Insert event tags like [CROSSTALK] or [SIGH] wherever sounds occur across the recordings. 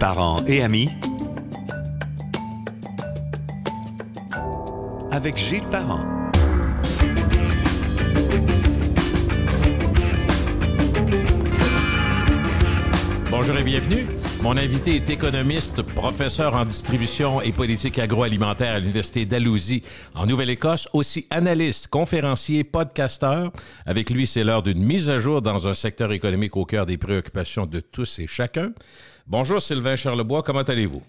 parents et amis, avec Gilles Parent. Bonjour et bienvenue. Mon invité est économiste, professeur en distribution et politique agroalimentaire à l'Université d'Alousie en Nouvelle-Écosse, aussi analyste, conférencier, podcasteur. Avec lui, c'est l'heure d'une mise à jour dans un secteur économique au cœur des préoccupations de tous et chacun. Bonjour Sylvain Charlebois, comment allez-vous?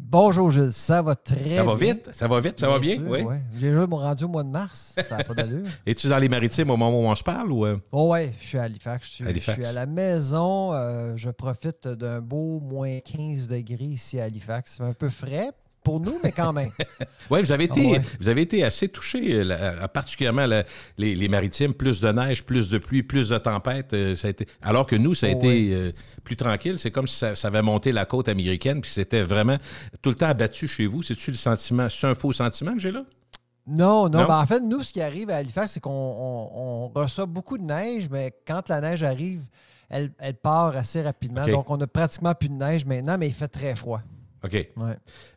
Bonjour Gilles, ça va très ça va vite, ça va vite, ça va bien. oui. J'ai Les mon rendu au mois de mars, ça n'a pas d'allure. [LAUGHS] Es-tu dans les maritimes au moment où on se parle Oui, euh? oh, ouais, je suis à Halifax, je suis, à la maison, euh, je profite d'un beau moins 15 degrés ici à Halifax, c'est un peu frais pour nous, mais quand même. [LAUGHS] oui, vous, avez été, ah vous avez été assez touché, euh, euh, particulièrement les, maritimes. Plus de neige, plus de pluie, plus de tempêtes. Euh, alors que nous, ça a oh été plus tranquille. C'est comme si ça, avait monté la côte américaine, puis c'était vraiment tout le temps abattu chez vous. C'est-tu le sentiment, c'est un faux sentiment que j'ai là? Non, non, ben, en fait, nous, ce qui arrive à Halifax, c'est qu'on reçoit beaucoup de neige, mais quand la neige arrive, elle, part assez rapidement. Donc, on a pratiquement plus de neige maintenant, mais il fait très froid. OK.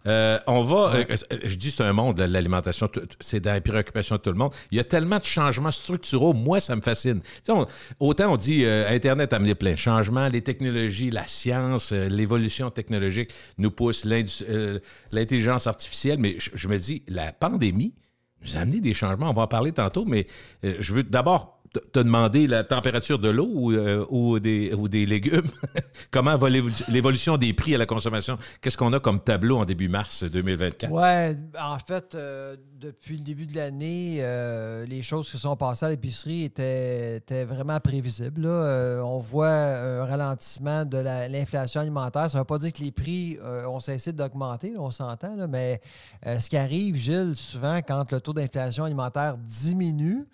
Euh, on va. Euh, euh, je dis c'est un monde, l'alimentation. C'est dans la préoccupation de tout le monde. Il y a tellement de changements structuraux. Moi, ça me fascine. autant on dit Internet a amené plein de changements. Les technologies, la science, l'évolution technologique nous pousse l'intelligence artificielle. Mais je, je, me dis, la pandémie nous a amené des changements. On va en parler tantôt. Mais je veux d'abord T'as demandé la température de l'eau ou, euh, des, légumes? [LAUGHS] Comment va l'évolution des prix à la consommation? Qu'est-ce qu'on a comme tableau en début mars 2024? Oui, en fait, euh, depuis le début de l'année, euh, les choses qui sont passées à l'épicerie étaient, vraiment prévisibles. on voit un ralentissement de l'inflation alimentaire. Ça ne veut pas dire que les prix ont cessé d'augmenter, on s'entend, mais ce qui arrive, Gilles, souvent, quand le taux d'inflation alimentaire diminue,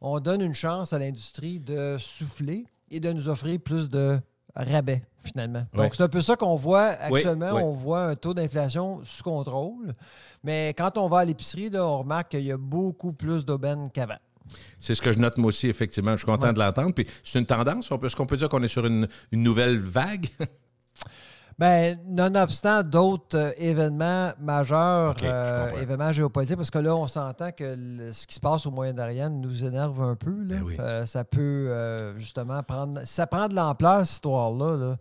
on donne une chance à l'industrie de souffler et de nous offrir plus de rabais, finalement. Donc, c'est un peu ça qu'on voit actuellement. On voit un taux d'inflation sous contrôle. Mais quand on va à l'épicerie, on remarque qu'il y a beaucoup plus d'aubaines qu'avant. C'est ce que je note moi aussi, effectivement. Je suis content de l'entendre. Puis c'est une tendance. On peut, est-ce qu'on peut dire qu'on est sur une nouvelle vague? [LAUGHS] Ben, nonobstant d'autres euh, événements majeurs, euh, événements géopolitiques, parce que là, on s'entend que ce qui se passe au Moyen-Orient nous énerve un peu. Ben euh, ça peut justement prendre. Ça prend de l'ampleur, cette histoire-là. Là.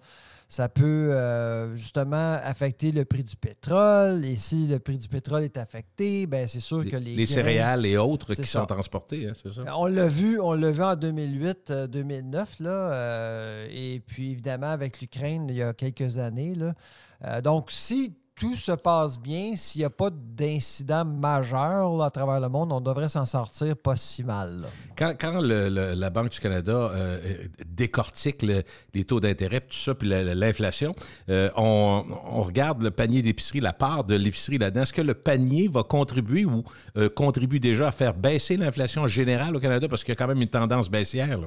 Ça peut euh, justement affecter le prix du pétrole. Et si le prix du pétrole est affecté, ben c'est sûr que les. Les céréales et autres qui sont transportées, hein, c'est ça? On l'a vu, on en 2008-2009, euh, là. Euh, et puis évidemment, avec l'Ukraine, il y a quelques années, là. donc, si tout se passe bien, s'il n'y a pas d'incident majeur à travers le monde, on devrait s'en sortir pas si mal. Quand, la Banque du Canada euh, décortique les taux d'intérêt, tout ça, puis l'inflation, euh, on, regarde le panier d'épicerie, la part de l'épicerie là-dedans. Est-ce que le panier va contribuer ou euh, contribue déjà à faire baisser l'inflation générale au Canada parce qu'il y a quand même une tendance baissière?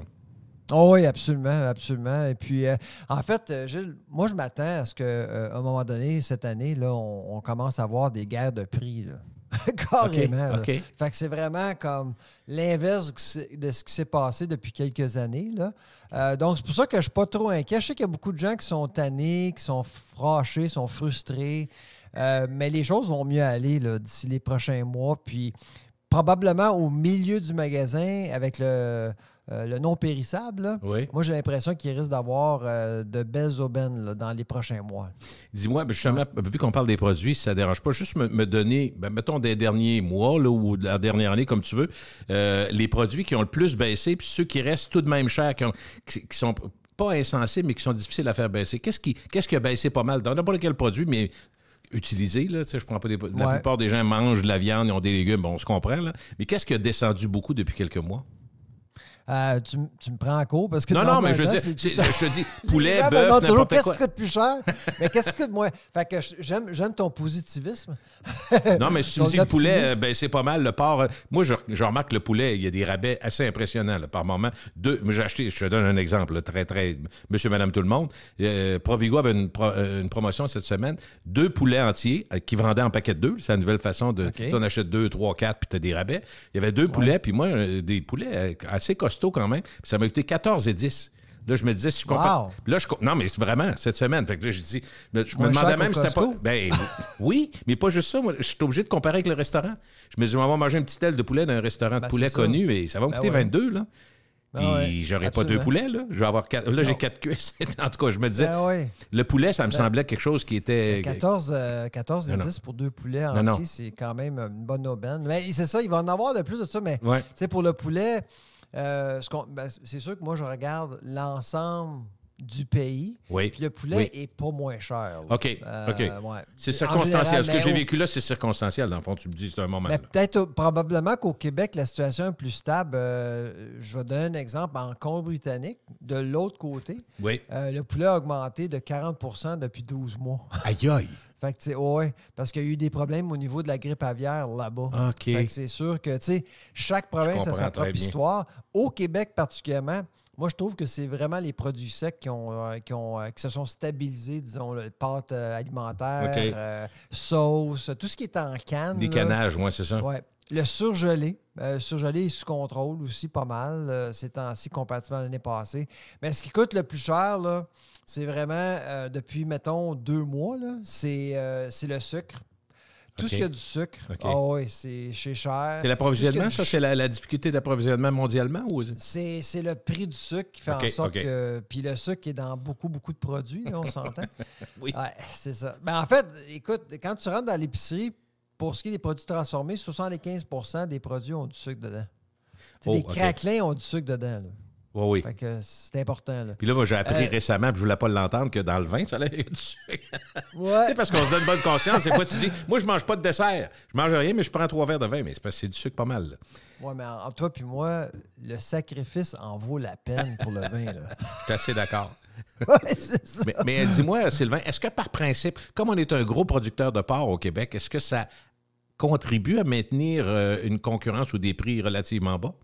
Oh oui, absolument, absolument. Et puis, euh, en fait, euh, Gilles, moi, je m'attends à ce qu'à euh, un moment donné, cette année, là, on, commence à avoir des guerres de prix. [LAUGHS] Carrément. Fait que c'est vraiment comme l'inverse de ce qui s'est passé depuis quelques années. Là. donc, c'est pour ça que je ne suis pas trop inquiet. Je sais qu'il y a beaucoup de gens qui sont tannés, qui sont qui sont frustrés. mais les choses vont mieux aller d'ici les prochains mois. Puis probablement au milieu du magasin avec le, euh, non périssable. Moi, j'ai l'impression qu'il risque d'avoir euh, de belles aubaines dans les prochains mois. Dis-moi, ben, justement, vu qu'on parle des produits, si ça ne dérange pas, juste me, donner, ben, mettons, des derniers mois là, ou de la dernière année, comme tu veux, euh, les produits qui ont le plus baissé, puis ceux qui restent tout de même chers, qui, sont pas insensibles, mais qui sont difficiles à faire baisser. Qu'est-ce qui, quest qui a baissé pas mal dans n'importe quel produit, mais utilisé. Là, je prends pas des... La plupart des gens mangent de la viande, ils ont des légumes, bon, on se comprend. Là. Mais qu'est-ce qui a descendu beaucoup depuis quelques mois? Euh, tu, me prends en cours parce que. Non, non, mais je, te dis, [LAUGHS] poulet, bœuf, toujours qu'est-ce qui coûte plus cher? mais qu'est-ce qui coûte moins? Fait que j'aime ton positivisme. [LAUGHS] non, mais si tu me dis poulet, ben, c'est pas mal. Le porc, euh, moi, je, remarque remarque le poulet, il y a des rabais assez impressionnants par moment. Deux, acheté, je te donne un exemple, très, très, monsieur, madame, tout le monde. Euh, Provigo avait une, promotion cette semaine. Deux poulets entiers qui vendaient en paquet de deux. C'est la nouvelle façon de. Tu en on deux, trois, quatre, puis tu as des rabais. Il y avait deux poulets, puis moi, des poulets assez costauds quand même. ça m'a coûté 14 et 10. Là, je me disais, si je compare. Non, mais c'est vraiment, cette semaine. je me demandais même si c'était pas. Ben [LAUGHS] oui, mais pas juste ça. je suis obligé de comparer avec le restaurant. Je me dis, on va manger une petite aile de poulet d'un restaurant de ben, poulet connu et ça va me ben coûter 22, là. Ben puis j'aurais pas deux poulets, là. Je vais avoir Là, j'ai quatre cuisses. [LAUGHS] en tout cas, je me disais. Le poulet, ça me semblait quelque chose qui était. 14, euh, et 10 pour deux poulets entiers, c'est quand même une bonne aubaine. Mais c'est ça, il va en avoir de plus de ça. Mais pour le poulet, euh, ben, c'est ce sûr que moi, je regarde l'ensemble du pays. Oui. Puis le poulet est pas moins cher. OK. Euh, OK. C'est circonstanciel. Ce que j'ai vécu là, c'est circonstanciel. Dans le fond, tu me dis, c'est un moment. Mais peut-être, euh, probablement qu'au Québec, la situation est plus stable. Euh, je vais donner un exemple. En Colombie-Britannique, de l'autre côté, oui. le poulet a augmenté de 40 depuis 12 mois. [LAUGHS] Aïe, aïe. Fait que, ouais, parce qu'il y a eu des problèmes au niveau de la grippe aviaire là-bas. OK. c'est sûr que, tu sais, chaque province a sa propre histoire. Au Québec particulièrement, moi, je trouve que c'est vraiment les produits secs qui, ont, euh, ont, euh, se sont stabilisés, disons, le pâte euh, alimentaire, sauce, tout ce qui est en canne. Des cannages, moi c'est ça. Le surgelé. le surgelé est sous contrôle aussi pas mal. c'est ainsi comparativement à l'année passée. Mais ce qui coûte le plus cher, c'est vraiment depuis, mettons, deux mois, c'est le sucre. Ah Tout ce qui a du sucre. Ah oui, c'est cher. C'est l'approvisionnement, ça? C'est la, difficulté d'approvisionnement mondialement? Ou... C'est le prix du sucre qui fait en sorte que... Puis le sucre est dans beaucoup, beaucoup de produits, on s'entend. [LAUGHS] oui. c'est ça. Mais ben, en fait, écoute, quand tu rentres dans l'épicerie, pour ce qui est des produits transformés, 75 des produits ont du sucre dedans. Les oh, des craquelins ont du sucre dedans. Là. Oui, oui. c'est important. Puis là, moi, j'ai appris euh, récemment, puis je voulais pas l'entendre, que dans le vin, ça allait du sucre. [LAUGHS] Ouais. tu parce qu'on se donne bonne conscience. C'est quoi, tu dis, moi, je mange pas de dessert. Je mange rien, mais je prends trois verres de vin. Mais c'est parce que c'est du sucre pas mal. Oui, mais entre toi puis moi, le sacrifice en vaut la peine pour le vin. [LAUGHS] je suis assez d'accord. [LAUGHS] Mais, dis-moi, Sylvain, est-ce que par principe, comme on est un gros producteur de porc au Québec, est-ce que ça contribue à maintenir euh, une concurrence ou des prix relativement bas?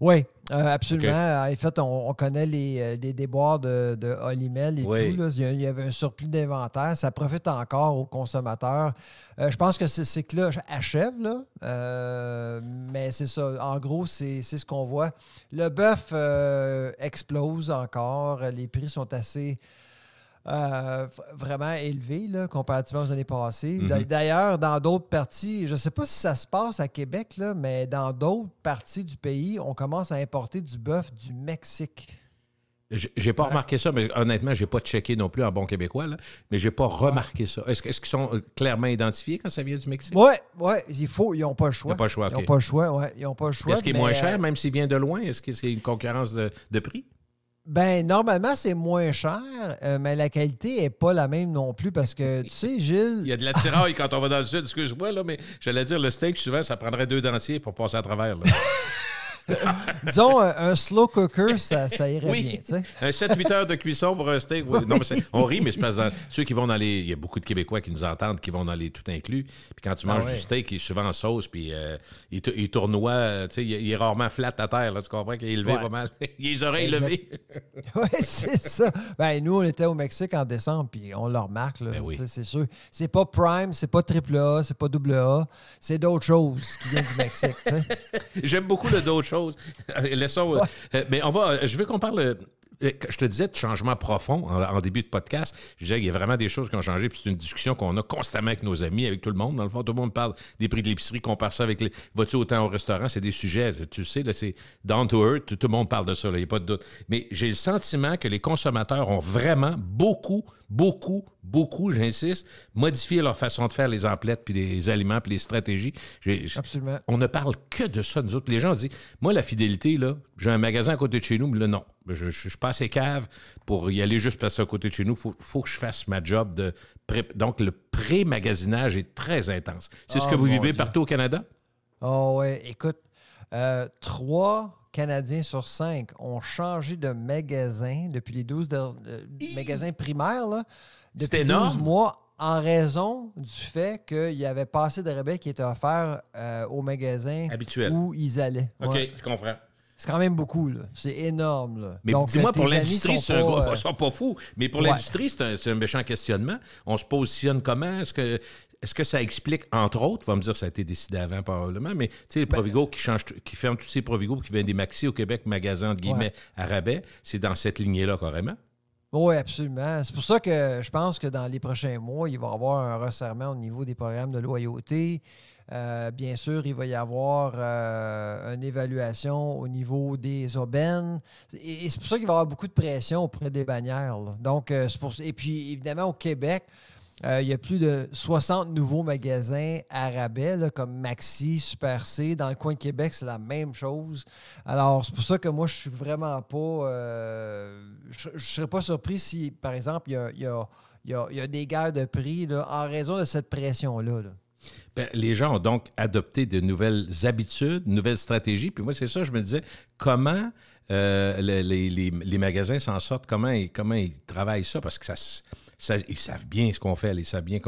Oui, euh, absolument. En fait, on, connaît euh, les, déboires de, de et tout. Il y avait un surplus d'inventaire. Ça profite encore aux consommateurs. Euh, je pense que ce cycle-là achève, mais c'est ça. En gros, c'est ce qu'on voit. Le bœuf explose encore. Les prix sont assez euh, vraiment élevé là, comparativement aux années passées. Mhm. D'ailleurs, dans d'autres parties, je ne sais pas si ça se passe à Québec, là, mais dans d'autres parties du pays, on commence à importer du bœuf du Mexique. J'ai pas remarqué ça, mais honnêtement, j'ai pas checké non plus en bon québécois, là, mais j'ai pas remarqué ça. Est-ce qu'ils sont euh, clairement identifiés quand ça vient du Mexique? Oui, ouais, il faut, ils n'ont pas le choix. Ils n'ont pas le choix, Ils n'ont pas le choix, ouais, ils n'ont pas choix. Est-ce qu'il est moins euh, cher, même s'il vient de loin? Est-ce qu'il y a une concurrence de prix? Ben, normalement, c'est moins cher, euh, mais la qualité n'est pas la même non plus parce que, tu sais, Gilles. Il y a de la tiraille quand on va dans le sud, excuse-moi, là, mais j'allais dire, le steak, souvent, ça prendrait deux dentiers pour passer à travers. [LAUGHS] [LAUGHS] Disons, euh, un, slow cooker, ça, irait bien. Un 7-8 heures de cuisson pour un steak. on rit, mais je ceux qui vont dans Il y a beaucoup de Québécois qui nous entendent, qui vont aller tout inclus. Puis quand tu ah manges du steak, il est souvent en sauce, puis euh, il, tournoie. Euh, il, est rarement flat à terre. Là, tu comprends qu'il est levé pas mal. [LAUGHS] Il a les oreilles levées. [LAUGHS] oui, c'est ça. Ben, nous, on était au Mexique en décembre, puis on le remarque. Ben c'est sûr. C'est pas prime, c'est pas triple A, c'est pas double A. C'est d'autres choses qui viennent du Mexique. J'aime beaucoup le d'autres choses. [LAUGHS] Laissons. Euh, mais on va. Euh, je veux qu'on parle. Euh, je te disais de changement profond en, début de podcast. Je disais qu'il y a vraiment des choses qui ont changé. Puis c'est une discussion qu'on a constamment avec nos amis, avec tout le monde. Dans le fond, tout le monde parle des prix de l'épicerie, compare ça avec les. Vas-tu autant au restaurant? C'est des sujets, tu sais, c'est down to earth. Tout, le monde parle de ça, il n'y a pas de doute. Mais j'ai le sentiment que les consommateurs ont vraiment beaucoup beaucoup, beaucoup, j'insiste, modifier leur façon de faire les emplettes, puis les aliments, puis les stratégies. Absolument. On ne parle que de ça, nous autres. Les gens disent, moi, la fidélité, là, j'ai un magasin à côté de chez nous, mais là, non. Ben, je, passe les caves pour y aller juste passer à côté de chez nous. Il faut, que je fasse ma job de... Donc, le pré-magasinage est très intense. C'est ce que oh vous vivez partout au Canada? Oh ah oui, écoute, euh, trois Canadiens sur 5 ont changé de magasin depuis les 12 euh, magasins primaires. Là, énorme. 12 mois en raison du fait qu'il y avait passé assez de qui étaient offerts euh, aux au magasin Habituel. où ils allaient. OK, je comprends. C'est quand même beaucoup, C'est énorme, Mais dis-moi, pour l'industrie, c'est un pas fou, mais pour l'industrie, c'est un, un, méchant questionnement. On se positionne comment? Est-ce que est-ce que ça explique, entre autres, va me dire que ça a été décidé avant probablement, mais tu sais, les ben, Provigo qui, changent, qui ferment tous ces Provigo qui viennent des Maxi au Québec, magasins de guillemets à rabais, c'est dans cette lignée-là carrément? Oui, absolument. C'est pour ça que je pense que dans les prochains mois, il va y avoir un resserrement au niveau des programmes de loyauté. Euh, bien sûr, il va y avoir euh, une évaluation au niveau des aubaines. Et, c'est pour ça qu'il va y avoir beaucoup de pression auprès des bannières. Donc, euh, pour... Et puis, évidemment, au Québec, euh, il y a plus de 60 nouveaux magasins arabais, comme Maxi, Super C. Dans le coin de Québec, c'est la même chose. Alors, c'est pour ça que moi, je suis vraiment pas. Euh, je ne serais pas surpris si, par exemple, il y a, il des guerres de prix en raison de cette pression-là. Ben, les gens ont donc adopté de nouvelles habitudes, de nouvelles stratégies. Puis moi, c'est ça, je me disais, comment euh, les, magasins s'en sortent, comment ils, comment ils travaillent ça? Parce que ça ils savent bien ce qu'on fait, ils savent bien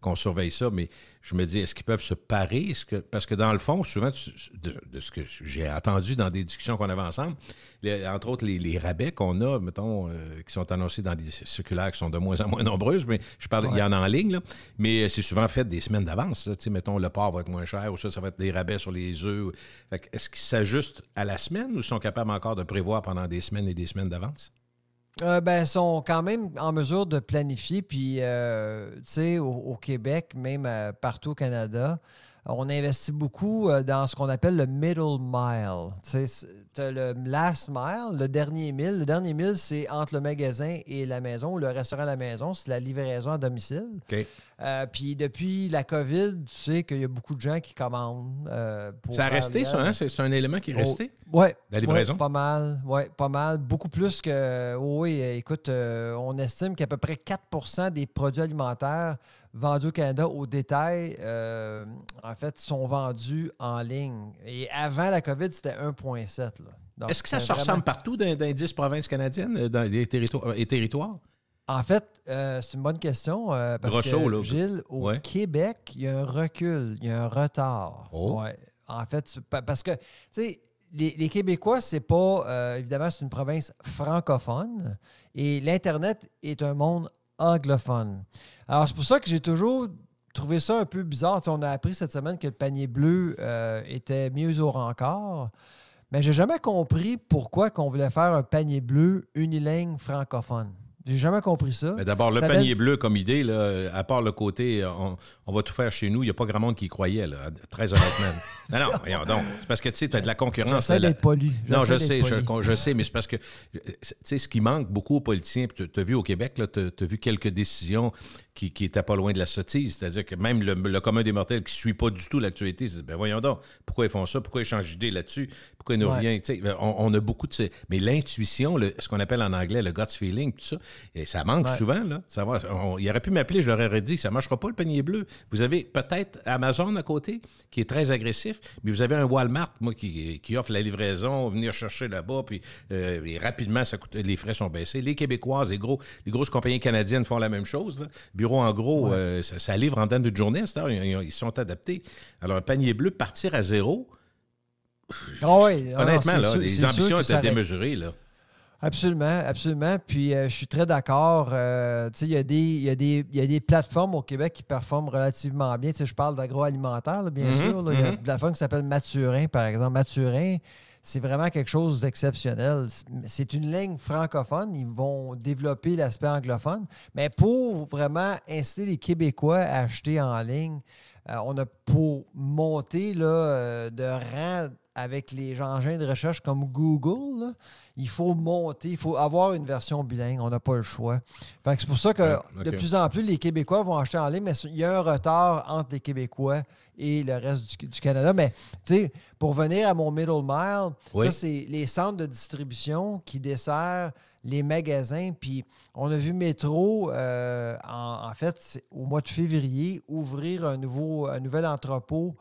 qu'on surveille ça, mais je me dis, est-ce qu'ils peuvent se parer? parce que dans le fond, souvent, de, ce que j'ai entendu dans des discussions qu'on avait ensemble, entre autres les, rabais qu'on a, mettons, euh, qui sont annoncés dans des circulaires qui sont de moins en moins nombreuses, mais je parle, il y en a en ligne, mais euh, c'est souvent fait des semaines d'avance. Tu Mettons, le porc va être moins cher, ou ça, ça va être des rabais sur les œufs. Est-ce qu'ils s'ajustent à la semaine ou sont capables encore de prévoir pendant des semaines et des semaines d'avance? Euh, ben, sont quand même en mesure de planifier. Puis, euh, tu sais, au, Québec, même euh, partout au Canada, on investit beaucoup euh, dans ce qu'on appelle le middle mile. Tu as le last mile, le dernier mille. Le dernier mille, c'est entre le magasin et la maison ou le restaurant à la maison, c'est la livraison à domicile. OK. Euh, puis depuis la COVID, tu sais qu'il y a beaucoup de gens qui commandent. Euh, pour ça a resté, ça, hein? C'est un élément qui est oh, resté? oui. La livraison? pas mal. Oui, pas mal. Beaucoup plus que. Oh oui, écoute, euh, on estime qu'à peu près 4 des produits alimentaires vendus au Canada au détail, en fait, sont vendus en ligne. Et avant la COVID, c'était 1,7. Est-ce que ça se ressemble partout dans, les 10 provinces canadiennes, dans les territoires? Les territoires? En fait, euh, c'est une bonne question. Euh, parce que, Gilles, au Québec, il y a un recul, il y a un retard. Oh. En fait, parce que, tu sais, les, Québécois, c'est pas. Euh, évidemment, c'est une province francophone et l'Internet est un monde anglophone. Alors, c'est pour ça que j'ai toujours trouvé ça un peu bizarre. on a appris cette semaine que le panier bleu était mieux au rencard. Mais j'ai jamais compris pourquoi on voulait faire un panier bleu unilingue francophone. J'ai jamais compris ça. Mais d'abord, le panier bleu comme idée, à part le côté euh, on, va tout faire chez nous, il n'y a pas grand monde qui y croyait, très honnêtement. [LAUGHS] non, non, donc. C'est parce que tu sais, tu as de la concurrence. Non, je sais, je, sais, mais c'est parce que euh, tu sais, ce qui manque beaucoup aux politiciens, tu as vu au Québec, tu as vu quelques décisions qui, qui pas loin de la sottise. C'est-à-dire que même le, commun des mortels qui ne suit pas du tout l'actualité, ben voyons donc, pourquoi ils font ça, pourquoi ils changent d'idée là-dessus, pourquoi ils nous rien? » On, a beaucoup de. Mais l'intuition, ce qu'on appelle en anglais le gut feeling, tout ça, et ça manque souvent. Là, ça il aurait pu m'appeler, je leur aurais dit, ça marchera pas le panier bleu. Vous avez peut-être Amazon à côté, qui est très agressif, mais vous avez un Walmart, moi, qui, offre la livraison, venir chercher là-bas, puis euh, rapidement, ça coûte, les frais sont baissés. Les Québécoises, et gros, les grosses compagnies canadiennes font la même chose. Là. Bureau en gros, euh, ça, livre en temps de journée, ils, ils, sont adaptés. Alors, panier bleu, partir à zéro, ah ah honnêtement, les ambitions étaient démesurées. Absolument, absolument. Puis euh, je suis très d'accord. il y, a des plateformes au Québec qui performent relativement bien. je parle d'agroalimentaire, bien mhm, sûr. Il y a une mhm. plateforme qui s'appelle Maturin, par exemple. Maturin, c'est vraiment quelque chose d'exceptionnel. C'est une ligne francophone. Ils vont développer l'aspect anglophone. Mais pour vraiment inciter les Québécois à acheter en ligne, euh, on a pour monter là, euh, de rang avec les engins de recherche comme Google, il faut monter, il faut avoir une version bilingue. On n'a pas le choix. c'est pour ça que de plus en plus, les Québécois vont acheter en ligne, mais il y a un retard entre les Québécois et le reste du, Canada. Mais pour venir à mon middle mile, ça, c'est les centres de distribution qui desservent les magasins. Puis on a vu Métro, euh, en, fait, au mois de février, ouvrir un, nouveau, un nouvel entrepôt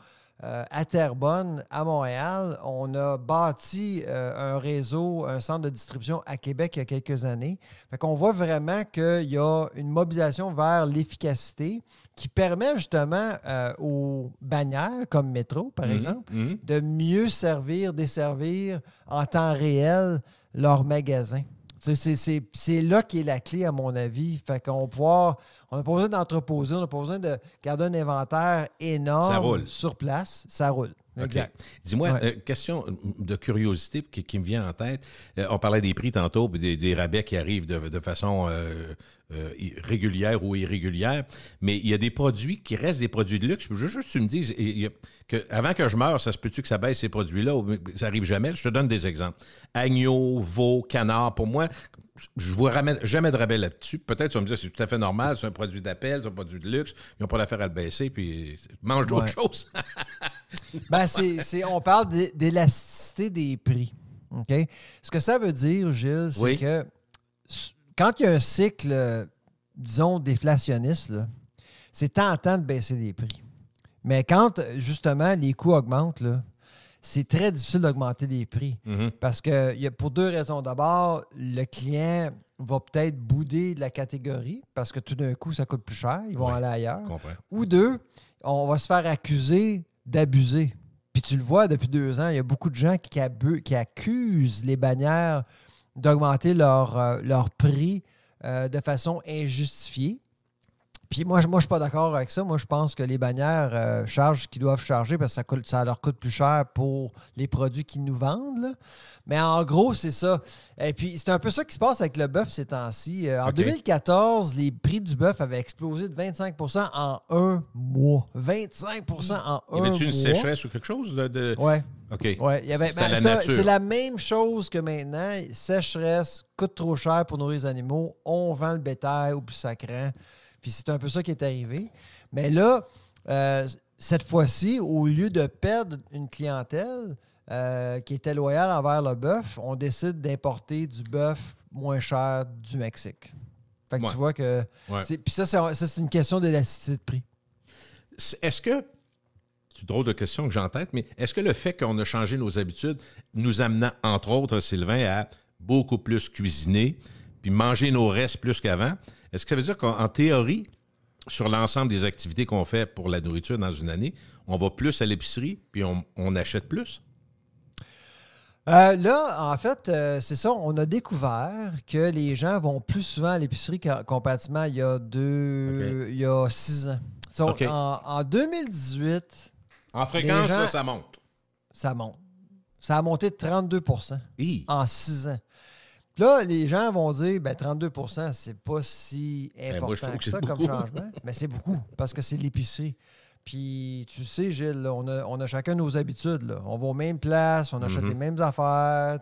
euh, à Terrebonne, à Montréal. On a bâti euh, un réseau, un centre de distribution à Québec il y a quelques années. Fait qu'on voit vraiment qu'il y a une mobilisation vers l'efficacité qui permet justement euh, aux bannières comme Métro, par mhm, exemple, mhm. de mieux servir, desservir en temps réel leurs magasins. C'est là qu'est la clé, à mon avis. Fait qu'on on n'a pas besoin d'entreposer, on n'a pas besoin de garder un inventaire énorme sur place. Ça roule. Exact. Dis-moi, euh, question de curiosité qui, me vient en tête. Euh, on parlait des prix tantôt, des, des rabais qui arrivent de, façon euh, euh, régulière ou irrégulière, mais il y a des produits qui restent des produits de luxe. Je veux juste tu me dises, que, avant que je meure, ça se peut-tu que ça baisse ces produits-là? Ça arrive jamais. Je te donne des exemples. Agneau, veau, canard, pour moi, je ne vous ramène jamais de rabais là-dessus. Peut-être tu vas me dire c'est tout à fait normal, c'est un produit d'appel, c'est un produit de luxe, ils n'ont pas l'affaire à le baisser, puis mange d'autres chose. choses. [LAUGHS] ben, c'est, on parle d'élasticité des prix. OK? Ce que ça veut dire, Gilles, c'est que quand il y a un cycle, euh, disons, déflationniste, c'est tentant de baisser les prix. Mais quand, euh, justement, les coûts augmentent, c'est très difficile d'augmenter les prix. Mhm. Parce que y a pour deux raisons. D'abord, le client va peut-être bouder de la catégorie parce que tout d'un coup, ça coûte plus cher. Ils vont aller ailleurs. Ou deux, on va se faire accuser d'abuser. Puis tu le vois depuis deux ans, il y a beaucoup de gens qui accusent les bannières d'augmenter leur, euh, prix euh, de façon injustifiée. Puis moi, je ne suis pas d'accord avec ça. Moi, je pense que les bannières euh, chargent ce qu'ils doivent charger parce que ça, ça leur coûte plus cher pour les produits qu'ils nous vendent. Mais en gros, c'est ça. Et puis, c'est un peu ça qui se passe avec le bœuf ces temps-ci. en 2014, les prix du bœuf avaient explosé de 25 en un mois. 25 en un mois. Y avait-tu une sécheresse ou quelque chose? De, de, ouais. Ouais, ben, c'est la même chose que maintenant. Sécheresse, coûte trop cher pour nourrir les animaux, on vend le bétail au plus sacrant. Puis c'est un peu ça qui est arrivé. Mais là, euh, cette fois-ci, au lieu de perdre une clientèle euh, qui était loyale envers le bœuf, on décide d'importer du bœuf moins cher du Mexique. Fait que tu vois que. Puis ça, c'est une question d'élasticité de prix. Est-ce que drôle de question que j'ai en tête, mais est-ce que le fait qu'on a changé nos habitudes nous amenant, entre autres, Sylvain, à beaucoup plus cuisiner, puis manger nos restes plus qu'avant, est-ce que ça veut dire qu'en théorie, sur l'ensemble des activités qu'on fait pour la nourriture dans une année, on va plus à l'épicerie, puis on, achète plus? Euh, là, en fait, euh, c'est ça. On a découvert que les gens vont plus souvent à l'épicerie comparativement il y a deux, il y a six ans. en, 2018, en fréquence, ça, ça monte. Ça monte. Ça a monté de 32 en 6 ans. là, les gens vont dire ben 32 c'est pas si ben, important que, ça comme changement. [LAUGHS] Mais c'est beaucoup parce que c'est l'épicerie. Puis tu sais, Gilles, on, a, chacun nos habitudes. On va aux mêmes places, on achète mm-hmm. les mêmes affaires.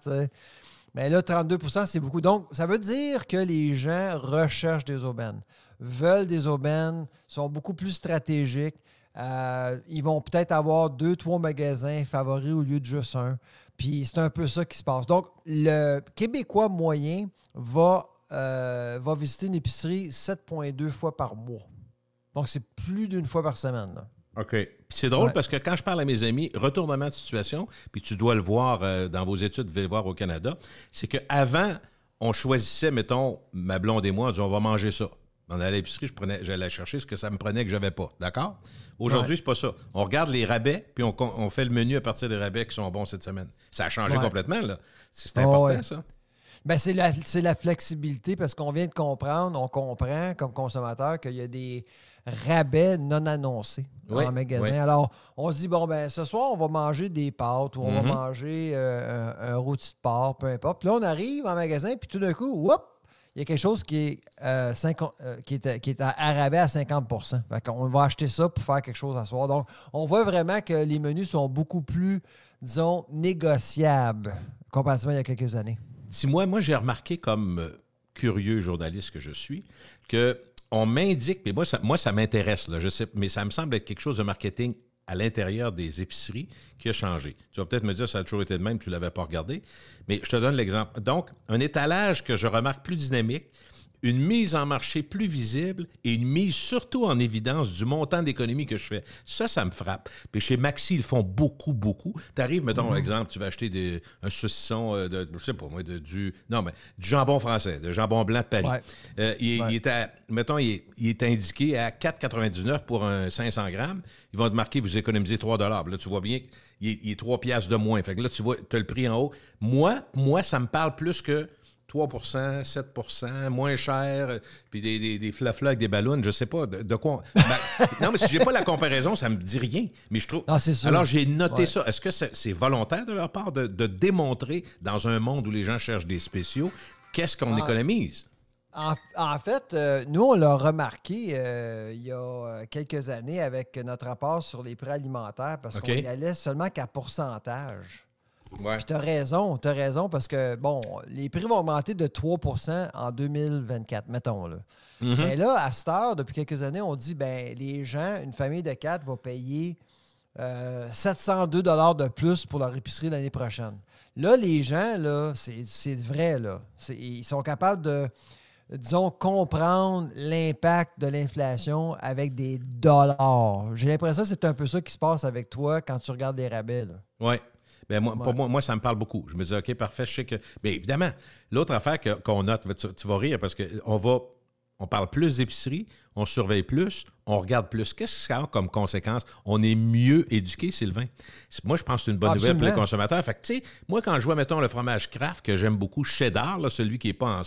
Mais là, 32 c'est beaucoup. Donc, ça veut dire que les gens recherchent des aubaines, veulent des aubaines, sont beaucoup plus stratégiques. Euh, ils vont peut-être avoir deux, trois magasins favoris au lieu de juste un. Puis c'est un peu ça qui se passe. Donc, le Québécois moyen va, euh, va visiter une épicerie 7,2 fois par mois. Donc, c'est plus d'une fois par semaine. OK. Puis c'est drôle parce que quand je parle à mes amis, retournement de situation, puis tu dois le voir euh, dans vos études, vous le voir au Canada, c'est qu'avant, on choisissait, mettons, ma blonde et moi, on disait on va manger ça. Dans à l'épicerie, je prenais, j'allais chercher ce que ça me prenait que j'avais pas. D'accord? Aujourd'hui, c'est pas ça. On regarde les rabais, puis on, fait le menu à partir des rabais qui sont bons cette semaine. Ça a changé complètement, là. C'est important, ça. Ben, c'est la, flexibilité parce qu'on vient de comprendre, on comprend comme consommateur qu'il y a des rabais non annoncés en magasin. Alors, on se dit, bon, ben ce soir, on va manger des pâtes ou on va mm-hmm. manger euh, un, un, rôti de porc, peu importe. Puis là, on arrive en magasin, puis tout d'un coup, hop, il y a quelque chose qui est, euh, euh, qui est, qui à, rabais à 50 On va acheter ça pour faire quelque chose à soir. Donc, on voit vraiment que les menus sont beaucoup plus, disons, négociables comparativement il y a quelques années. Dis-moi, moi, j'ai remarqué comme euh, curieux journaliste que je suis que on m'indique, mais moi, ça, moi, ça m'intéresse, je sais, mais ça me semble être quelque chose de marketing à l'intérieur des épiceries qui a changé. Tu vas peut-être me dire, ça a toujours été le même, tu ne l'avais pas regardé, mais je te donne l'exemple. Donc, un étalage que je remarque plus dynamique, une mise en marché plus visible et une mise surtout en évidence du montant d'économie que je fais. Ça, ça me frappe. Puis chez Maxi, ils font beaucoup, beaucoup. Tu arrives, mettons, par mhm. exemple, tu vas acheter des, un saucisson euh, de, je sais pas moi, du, non, mais du jambon français, du jambon blanc de Paris. Euh, il, est mettons, il est, indiqué à 4,99 pour un 500 grammes. Ils vont te marquer, vous économisez 3 Là, tu vois bien qu'il est, il est 3 piastres de moins. Fait que là, tu vois, tu as le prix en haut. Moi, moi, ça me parle plus que 3 7 moins cher, puis des, des, des avec des ballons, je sais pas de, quoi. [LAUGHS] Ben, non, mais si j'ai pas la comparaison, ça me dit rien. Mais je trouve. Ah, Alors, j'ai noté ça. Est-ce que c'est volontaire de leur part de, démontrer, dans un monde où les gens cherchent des spéciaux, qu'est-ce qu'on ah. économise? En, fait, euh, nous, on l'a remarqué euh, il y a euh, quelques années avec notre rapport sur les prix alimentaires parce okay. qu'on allait seulement qu'à pourcentage. Ouais. Puis t'as raison, t'as raison, parce que, bon, les prix vont augmenter de 3 en 2024, mettons. Là. Mhm. Mais là, à cette heure, depuis quelques années, on dit, ben les gens, une famille de quatre va payer euh, 702 de plus pour leur épicerie l'année prochaine. Là, les gens, là, c'est vrai, là. Ils sont capables de, disons, comprendre l'impact de l'inflation avec des dollars. J'ai l'impression que c'est un peu ça qui se passe avec toi quand tu regardes les rabais, là. Ouais. Ben, moi, pour moi, moi, ça me parle beaucoup. Je me dis, OK, parfait, je sais que. Mais ben, évidemment, l'autre affaire qu'on a, note, tu, tu, vas rire parce qu'on va on parle plus d'épicerie, on surveille plus, on regarde plus. Qu'est-ce que ça a comme conséquence? On est mieux éduqué, Sylvain. Moi, je pense que c'est une bonne nouvelle pour les consommateurs. Fait tu sais, moi, quand je vois, mettons, le fromage Kraft, que j'aime beaucoup, cheddar, là, celui qui n'est pas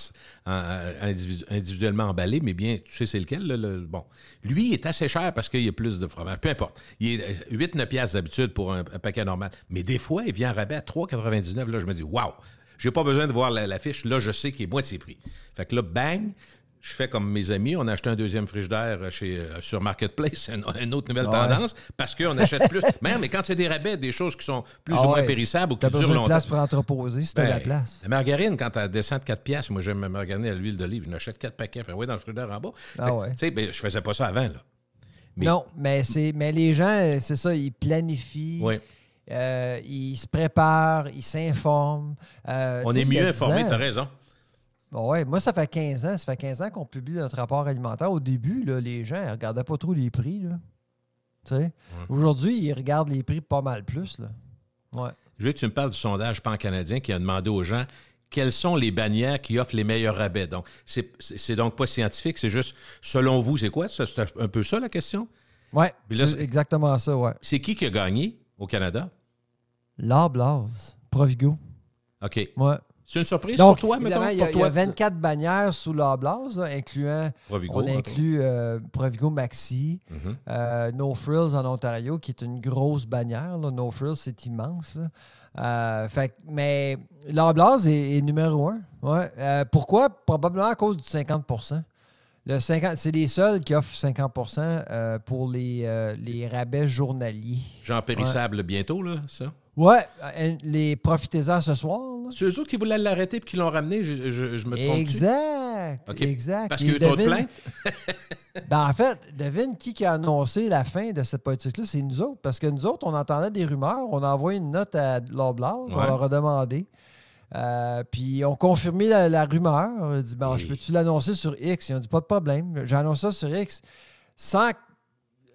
individuellement emballé, mais bien, tu sais, c'est lequel? le, bon. Lui, il est assez cher parce qu'il y a plus de fromage. Peu importe. Il est 8-9 euh, d'habitude pour un, paquet normal. Mais des fois, il vient en rabais à 3,99. Là, je me dis, waouh! J'ai pas besoin de voir l'affiche. Là, je sais qu'il est moitié prix. Fait que là, bang, je fais comme mes amis, on a acheté un deuxième frigidaire euh, chez, euh, sur Marketplace, [LAUGHS] une, autre nouvelle tendance, parce qu'on achète plus. [LAUGHS] mais quand c'est des rabais, des choses qui sont plus ou ah moins périssables ou qui durent longtemps. place pour entreposer, c'est ben, la place. La margarine, quand elle descend de 4 piastres, moi j'aime ma margarine à l'huile d'olive, je n'achète 4 paquets, ouais, dans le frigidaire en bas. Ah ouais. Ben, je faisais pas ça avant. Là. Non, mais, c'est, mais les gens, euh, c'est ça, ils planifient. ils se préparent, ils s'informent. on est mieux informé, tu as raison ouais, moi, ça fait 15 ans. Ça fait 15 ans qu'on publie notre rapport alimentaire. Au début, là, les gens ne regardaient pas trop les prix. Aujourd'hui, ils regardent les prix pas mal plus. Là. Je veux que tu me parles du sondage pan-canadien qui a demandé aux gens quelles sont les bannières qui offrent les meilleurs rabais. Donc, c'est donc pas scientifique, c'est juste, selon vous, c'est quoi? C'est un peu ça la question? Oui, c'est exactement ça, ouais. C'est qui qui a gagné au Canada? L'Arblaz Provigo. OK. Ouais. C'est une surprise pour toi, mettons? Il y, a, il y a 24 bannières sous la blase, incluant. Provigo, on inclut euh, Provigo Maxi, mhm. euh, No Frills en Ontario, qui est une grosse bannière. No Frills, c'est immense. Euh, fait, mais la blase est, numéro un. pourquoi? Probablement à cause du 50 le 50, c'est les seuls qui offrent 50 pour les, les rabais journaliers. Jean Périssable bientôt, là, ça? Ouais, les profitez-en ce soir. C'est eux qui voulaient l'arrêter et qui l'ont ramené, je, me trompe. Exact. exact. Parce qu'il y a eu d'autres plaintes. [LAUGHS] ben, en fait, devine qui, a annoncé la fin de cette politique-là, c'est nous autres. Parce que nous autres, on entendait des rumeurs, on a envoyé une note à Loblaw, euh, on leur a demandé. puis on confirmé la, rumeur. On a dit ben, je peux-tu l'annoncer sur X Ils ont dit pas de problème. J'annonce ça sur X sans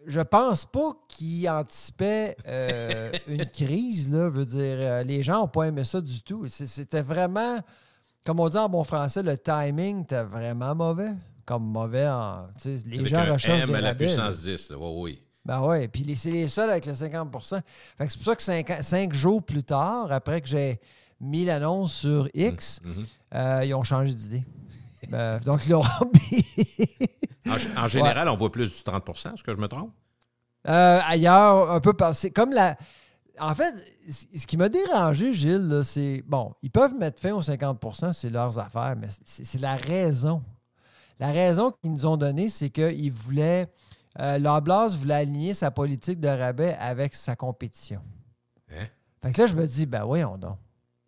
je pense pas qu'ils anticipaient euh, une crise. Là, dire, euh, les gens n'ont pas aimé ça du tout. C'était vraiment, comme on dit en bon français, le timing était vraiment mauvais. Comme mauvais en. Les gens recherchent. Ils la puissance 10, oui, oui. puis c'est les seuls avec le 50 c'est pour ça que cinq jours plus tard, après que j'ai mis l'annonce sur X, mmh, mmh. Euh, ils ont changé d'idée donc, [LAUGHS] en, en, général, on voit plus du 30 est-ce que je me trompe? Euh, ailleurs, un peu passé. comme la. En fait, ce qui m'a dérangé, Gilles, c'est. Bon, ils peuvent mettre fin aux 50 c'est leurs affaires, mais c'est la raison. La raison qu'ils nous ont donnée, c'est qu'ils voulaient. Euh, voulait aligner sa politique de rabais avec sa compétition. Hein? Fait que là, je me dis, ben oui, on donc.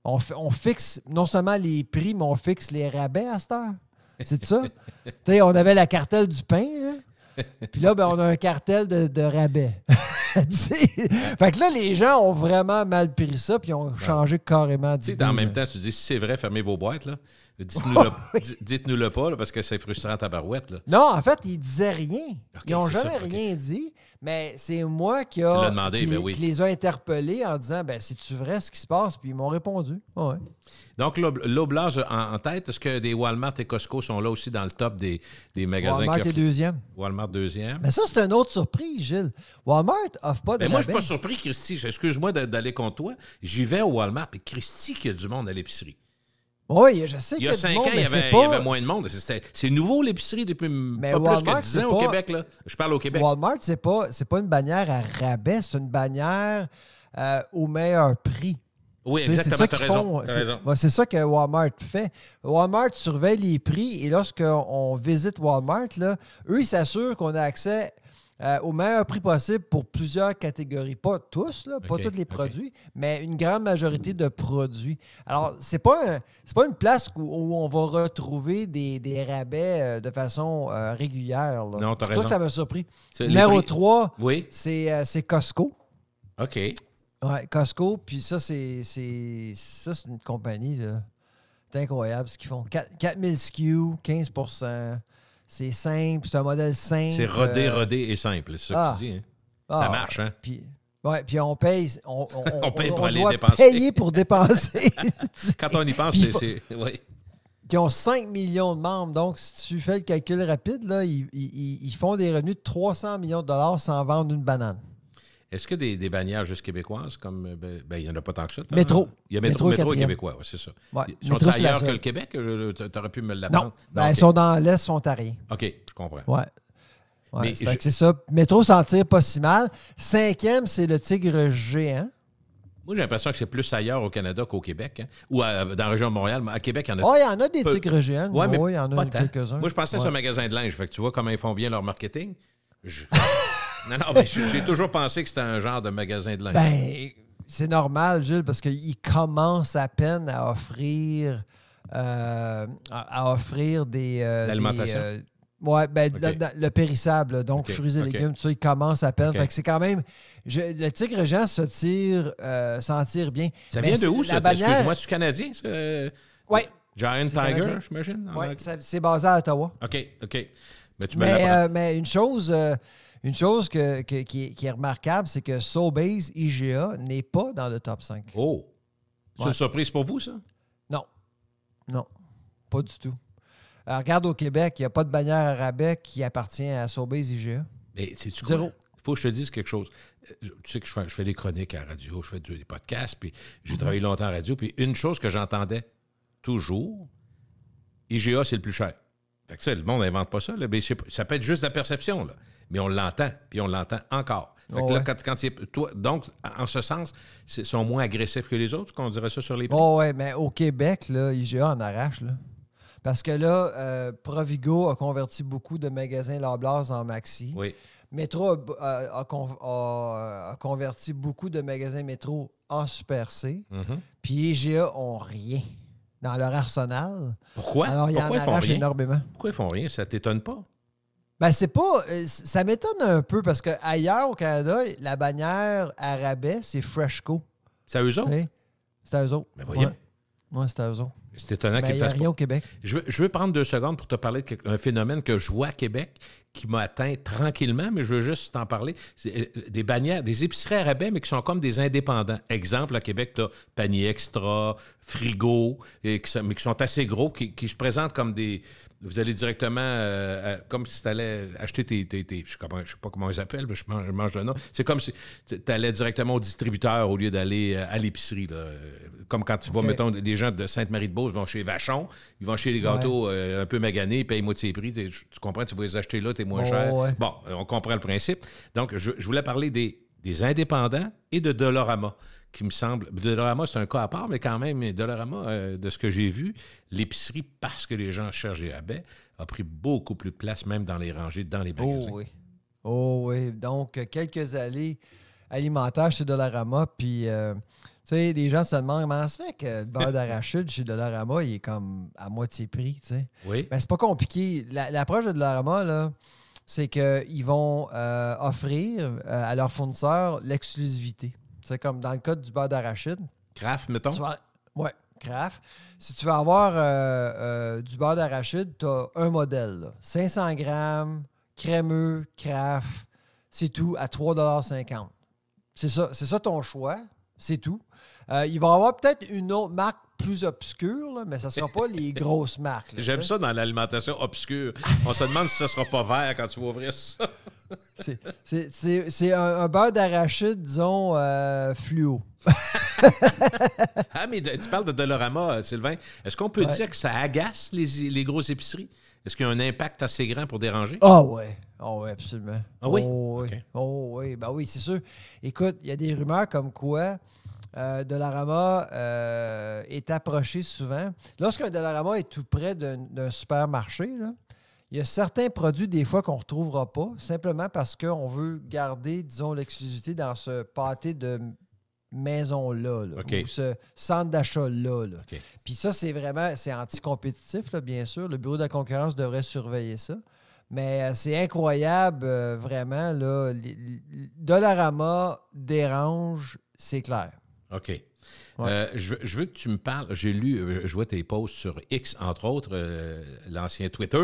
On, on, fixe non seulement les prix, mais on fixe les rabais à cette heure. C'est ça? on avait la cartelle du pain, là. Puis là, ben, on a un cartel de, rabais. [LAUGHS] fait que là, les gens ont vraiment mal pris ça, puis ils ont ben, changé carrément d'idée. En même hein. temps, tu dis, si c'est vrai, fermez vos boîtes, là. Dites-nous le, [LAUGHS] oh, pas, parce que c'est frustrant ta barouette. Non, en fait, ils disaient rien. ils n'ont jamais rien dit, mais c'est moi qui, a, ben les a interpellés en disant ben, C'est-tu vrai ce qui se passe Puis ils m'ont répondu. Ah ouais. Donc, l'Oblage en, tête, est-ce que des Walmart et Costco sont là aussi dans le top des, des magasins Walmart est deuxième. Walmart deuxième. Mais ça, c'est une autre surprise, Gilles. Walmart offre pas de. Mais ben, moi, je ne suis pas surpris, Christy. Excuse-moi d'aller contre toi. J'y vais au Walmart, puis Christy, qu'il y a du monde à l'épicerie. Oui, je sais qu'il y a cinq ans, il y, avait, pas... il y, avait, moins de monde. C'est nouveau l'épicerie depuis pas plus que 10 ans au Québec. Là. Je parle au Québec. Walmart, c'est pas, pas une bannière à rabais, c'est une bannière euh, au meilleur prix. Oui, exactement. C'est ça, C'est ça, que Walmart fait. Walmart surveille les prix et lorsqu'on visite Walmart, là, eux, ils s'assurent qu'on a accès euh, au meilleur prix possible pour plusieurs catégories. Pas tous, là, pas tous les produits, mais une grande majorité de produits. Alors, ce n'est pas, pas une place où, on va retrouver des, rabais euh, de façon euh, régulière. Non, tu as raison. que ça m'a surpris. Numéro 3, c'est Costco. OK. Ouais, Costco, puis ça, c'est une compagnie. C'est incroyable ce qu'ils font. 4000 SKU, 15 c'est simple, c'est un modèle simple. C'est rodé, euh, rodé et simple, c'est ça que tu ah. dis. Hein. Ah, ça marche, hein? Puis, puis on paye, on, [LAUGHS] pour aller doit dépenser. payer pour dépenser. [LAUGHS] Quand on y pense, c'est... Oui. Qui ont 5 millions de membres. Donc, si tu fais le calcul rapide, là, ils font des revenus de 300 millions de dollars sans vendre une banane. Est-ce que des, des, bannières juste québécoises, comme. Euh, ben, ben, il n'y en a pas tant que ça. Métro. Il y a Métro, métro, québécois, c'est ça. ils sont ailleurs que le Québec euh, Tu aurais pu me l'apprendre. Non, ben, non ils sont dans l'Est sont rien. OK, je comprends. Ouais. ouais c'est ça. Métro s'en tire pas si mal. Cinquième, c'est le tigre géant. Moi, j'ai l'impression que c'est plus ailleurs au Canada qu'au Québec, hein, ou dans la région de Montréal. À Québec, il y en a. Oh, il y en a des tigres géants. Oui, mais il y en a quelques-uns. Moi, je pensais à ce magasin de linge. Fait que tu vois comment ils font bien leur marketing. [LAUGHS] Non, non, mais j'ai toujours pensé que c'était un genre de magasin de linge. Ben, c'est normal, Jules, parce qu'ils commencent à peine à offrir, euh, à, offrir des. Euh, L'alimentation. Euh, ouais, ben, le, périssable, donc fruits et légumes, tu ça, ils commencent à peine. Fait que c'est quand même. le tigre Jean se tire, euh, s'en tire bien. Ça vient de où, ça? Bannière... Excuse-moi, c'est canadien? Oui. Giant Tiger, j'imagine? Oui, c'est basé à Ottawa. OK, OK. Mais ben, tu me mais, mais une chose. Une chose que, qui, est remarquable, c'est que Sobase IGA n'est pas dans le top 5. Oh! C'est une surprise pour vous, ça? Non. Non. Pas du tout. regarde au Québec, il n'y a pas de bannière arabe qui appartient à Sobase IGA. Mais c'est-tu Zéro. Il faut que je te dise quelque chose. Euh, tu sais que je fais, des chroniques à radio, je fais des podcasts, puis j'ai mm-hmm. travaillé longtemps en radio. Puis une chose que j'entendais toujours, IGA, c'est le plus cher. Fait que ça, le monde n'invente pas ça. ça peut être juste la perception, mais on l'entend, puis on l'entend encore. Fait que oh, là, quand, donc, en ce sens, ils sont moins agressifs que les autres, qu'on dirait ça sur les prix. Oh, ouais, mais au Québec, là, IGA en arrache. Là. Parce que là, euh, Provigo a converti beaucoup de magasins Loblaws en Maxi. Métro a, converti beaucoup de magasins Métro en Super C. Mm-hmm. Puis IGA ont rien dans leur arsenal. Pourquoi? Alors, Pourquoi en ils font rien? énormément. Pourquoi ils font rien? Ça t'étonne pas? Ben, c'est pas. Euh, ça m'étonne un peu parce que ailleurs au Canada, la bannière arabais, c'est Freshco. C'est à eux autres? C'est à eux autres. Mais ben, voyons. Ouais, c'est à eux autres. C'est étonnant ben, qu'ils fassent fassent. rien pas. au Québec. Je veux, je veux, prendre deux secondes pour te parler d'un phénomène que je vois à Québec qui m'a atteint tranquillement, mais je veux juste t'en parler. Euh, des bannières, des épiceries à mais qui sont comme des indépendants. Exemple, à Québec, tu as Panier Extra, Frigo, et qui, mais qui sont assez gros, qui, se présentent comme des. Vous allez directement, euh, comme si tu allais acheter tes. tes, je ne sais pas comment ils appellent, mais je mange, le nom. C'est comme si tu allais directement au distributeur au lieu d'aller euh, à l'épicerie. Comme quand tu vois, mettons, des gens de Sainte-Marie-de-Beauce vont chez Vachon, ils vont chez les gâteaux un peu maganés, ils payent moitié prix. tu comprends, tu vas les acheter là, moins oh, cher. Bon, euh, on comprend le principe. Donc, je, voulais parler des, indépendants et de Dolorama qui me semble. Dolorama, c'est un cas à part, mais quand même, Dolorama, euh, de ce que j'ai vu, l'épicerie, parce que les gens cherchent à baie, a pris beaucoup plus de place, même dans les rangées, dans les oh, magasins. Oh oui. Donc, quelques allées alimentaires chez Dolorama, puis. Euh, tu sais, les gens se demandent comment ça fait que le beurre d'arachide chez Dollarama, il est comme à moitié prix, tu sais. Oui. Ben, c'est pas compliqué. L'approche de Dollarama, là, c'est qu'ils vont euh, offrir euh, à leurs fournisseurs l'exclusivité. C'est comme dans le cas du beurre d'arachide. Kraft, mettons. Oui, Kraft. Si tu veux avoir euh, du beurre d'arachide, tu as un modèle. 500 grammes, crémeux, Kraft, c'est tout, à 3,50 C'est ça ton choix, c'est tout. Euh, il va y avoir peut-être une autre marque plus obscure, mais ça ne sera pas les [LAUGHS] grosses marques. J'aime ça dans l'alimentation obscure. On se demande si ça ne sera pas vert quand tu vas ouvrir ça. [LAUGHS] C'est un, beurre d'arachide, disons, euh, fluo. ah, mais tu parles de Dolorama, euh, Sylvain. Est-ce qu'on peut dire que ça agace les, grosses épiceries? Est-ce qu'il y a un impact assez grand pour déranger? Ah ouais. Ah oui, absolument. Ah oui? Oh, oh ben oui c'est sûr. Écoute, il y a des rumeurs comme quoi euh, Dollarama euh, est approché souvent. Lorsqu'un Dollarama est tout près d'un supermarché, il y a certains produits, des fois, qu'on ne retrouvera pas, simplement parce qu'on veut garder, disons, l'exclusivité dans ce pâté de maison-là, ou ce centre d'achat-là. Puis ça, c'est vraiment, c'est anticompétitif, bien sûr. Le bureau de la concurrence devrait surveiller ça. Mais euh, c'est incroyable, vraiment. Là, Dollarama dérange, c'est clair. OK. Euh, je, veux que tu me parles. J'ai lu, euh, je vois tes posts sur X, entre autres, euh, l'ancien Twitter.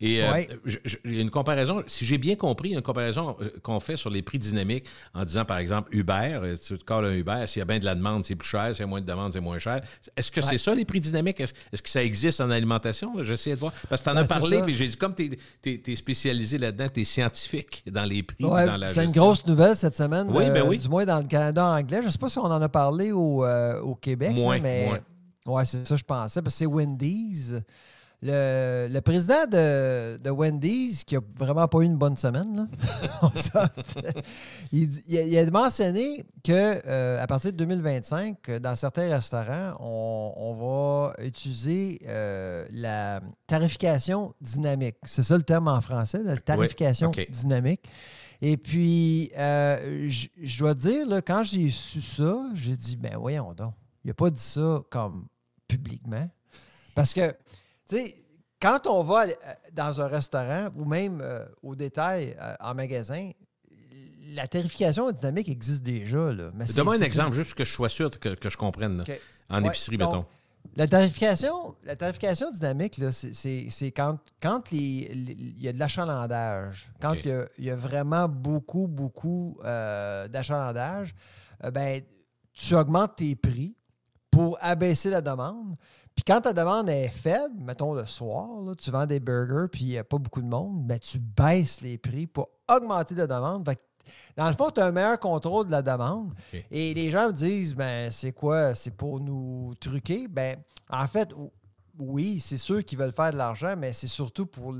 Et il y a une comparaison, si j'ai bien compris, une comparaison qu'on fait sur les prix dynamiques en disant, par exemple, Uber, tu te calles un Uber, s'il y a bien de la demande, c'est plus cher, s'il y a moins de demande, c'est moins cher. Est-ce que c'est ça les prix dynamiques? Est-ce, que ça existe en alimentation? J'essaie de voir. Parce que tu en as parlé, puis j'ai dit, comme tu es, spécialisé là-dedans, tu es scientifique dans les prix. dans c'est une grosse nouvelle cette semaine, oui, ben oui. du moins dans le Canada anglais. Je ne sais pas si on en a parlé au euh, au Québec. mais... Ouais, c'est ça, je pensais, parce que c'est Wendy's. Le, président de, de, Wendy's, qui n'a vraiment pas eu une bonne semaine, [LAUGHS] il, a mentionné qu'à euh, partir de 2025, euh, dans certains restaurants, on, va utiliser la tarification dynamique. C'est ça le terme en français, la tarification dynamique. Et puis, euh, je dois dire, là, quand j'ai su ça, j'ai dit, ben voyons donc. Il n'a pas dit ça comme publiquement. Parce que, tu sais, quand on va euh, dans un restaurant ou même euh, au détail en magasin, la terrification dynamique existe déjà. Donne-moi un exemple, juste que je sois sûr que, que je comprenne. En épicerie, béton mettons. La tarification, la tarification dynamique, c'est quand, quand il y a de l'achalandage, quand il, y a, vraiment beaucoup, beaucoup euh, d'achalandage, euh, ben, tu augmentes tes prix pour abaisser la demande. Puis quand ta demande est faible, mettons le soir, tu vends des burgers puis il n'y a pas beaucoup de monde, ben, tu baisses les prix pour augmenter la demande. Dans le fond, tu as un meilleur contrôle de la demande. Et les gens me disent, ben, c'est quoi? C'est pour nous truquer? Ben, en fait, oui, c'est ceux qui veulent faire de l'argent, mais c'est surtout pour